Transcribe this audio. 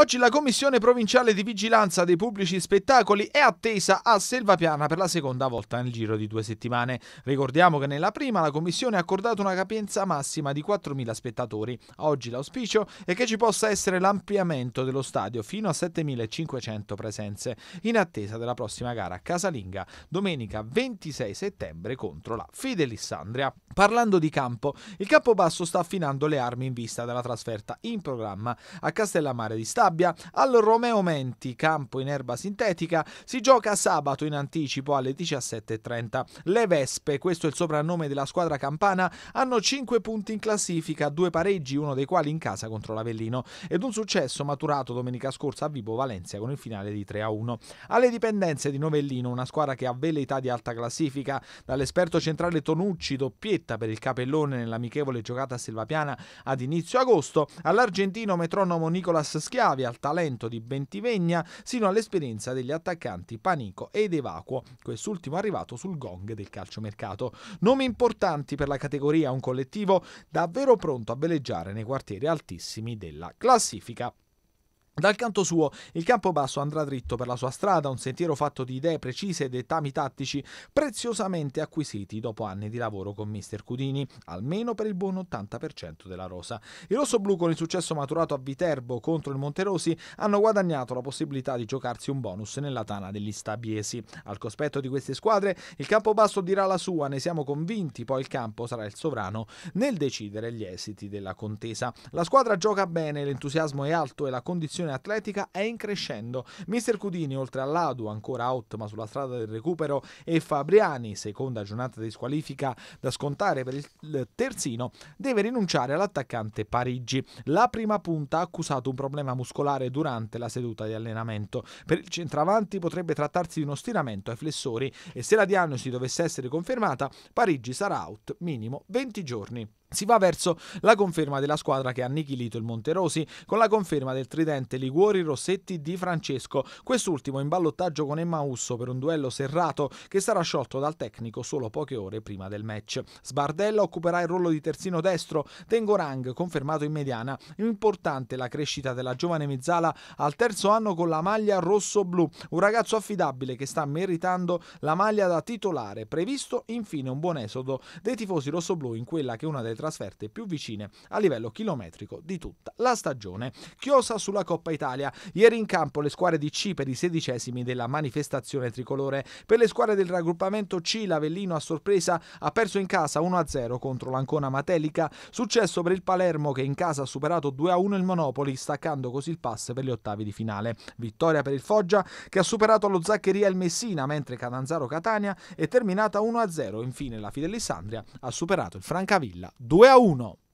Oggi la Commissione Provinciale di Vigilanza dei Pubblici Spettacoli è attesa a Selvapiana per la seconda volta nel giro di due settimane. Ricordiamo che nella prima la Commissione ha accordato una capienza massima di 4.000 spettatori. Oggi l'auspicio è che ci possa essere l'ampliamento dello stadio fino a 7.500 presenze, in attesa della prossima gara casalinga domenica 26 settembre contro la Fidelissandria. Parlando di campo, il Campobasso sta affinando le armi in vista della trasferta in programma a Castellammare di Stato sabbia al Romeo Menti, campo in erba sintetica, si gioca sabato in anticipo alle 17.30. Le Vespe, questo è il soprannome della squadra campana, hanno 5 punti in classifica, due pareggi, uno dei quali in casa contro l'Avellino, ed un successo maturato domenica scorsa a Vibo Valencia con il finale di 3-1. Alle dipendenze di Novellino, una squadra che ha veleità di alta classifica, dall'esperto centrale Tonucci, doppietta per il capellone nell'amichevole giocata a silvapiana ad inizio agosto, all'argentino metronomo Nicolas Schiavi, Scavi al talento di Bentivegna sino all'esperienza degli attaccanti Panico ed Evacuo, quest'ultimo arrivato sul gong del calciomercato. Nomi importanti per la categoria, un collettivo davvero pronto a veleggiare nei quartieri altissimi della classifica. Dal canto suo, il campo basso andrà dritto per la sua strada, un sentiero fatto di idee precise e dettami tattici preziosamente acquisiti dopo anni di lavoro con Mister Cudini, almeno per il buon 80% della rosa. I rossoblù con il successo maturato a Viterbo contro il Monterosi hanno guadagnato la possibilità di giocarsi un bonus nella tana degli Stabiesi. Al cospetto di queste squadre, il campo basso dirà la sua, ne siamo convinti, poi il campo sarà il sovrano nel decidere gli esiti della contesa. La squadra gioca bene, l'entusiasmo è alto e la condizione prestazione atletica è in crescendo. Mister Cudini, oltre all'Adu, ancora out ma sulla strada del recupero, e Fabriani, seconda giornata di squalifica da scontare per il terzino, deve rinunciare all'attaccante Parigi. La prima punta ha accusato un problema muscolare durante la seduta di allenamento. Per il centravanti potrebbe trattarsi di uno stiramento ai flessori e se la diagnosi dovesse essere confermata, Parigi sarà out minimo 20 giorni. Si va verso la conferma della squadra che ha annichilito il Monterosi con la conferma del tridente Liguori Rossetti di Francesco, quest'ultimo in ballottaggio con Emma Usso per un duello serrato che sarà sciolto dal tecnico solo poche ore prima del match. Sbardella occuperà il ruolo di terzino destro, Tengorang confermato in mediana. Importante la crescita della giovane Mizzala al terzo anno con la maglia rosso-blu, un ragazzo affidabile che sta meritando la maglia da titolare. Previsto infine un buon esodo dei tifosi rossoblù in quella che è una delle trasferte più vicine a livello chilometrico di tutta la stagione. Chiosa sulla Coppa Italia. Ieri in campo le squadre di C per i sedicesimi della manifestazione tricolore. Per le squadre del raggruppamento C l'Avellino a sorpresa ha perso in casa 1-0 contro l'Ancona Matelica. Successo per il Palermo che in casa ha superato 2-1 il Monopoli staccando così il pass per gli ottavi di finale. Vittoria per il Foggia che ha superato lo Zaccheria e il Messina mentre Catanzaro Catania è terminata 1-0. Infine la Fidelissandria ha superato il Francavilla 2 2 a 1.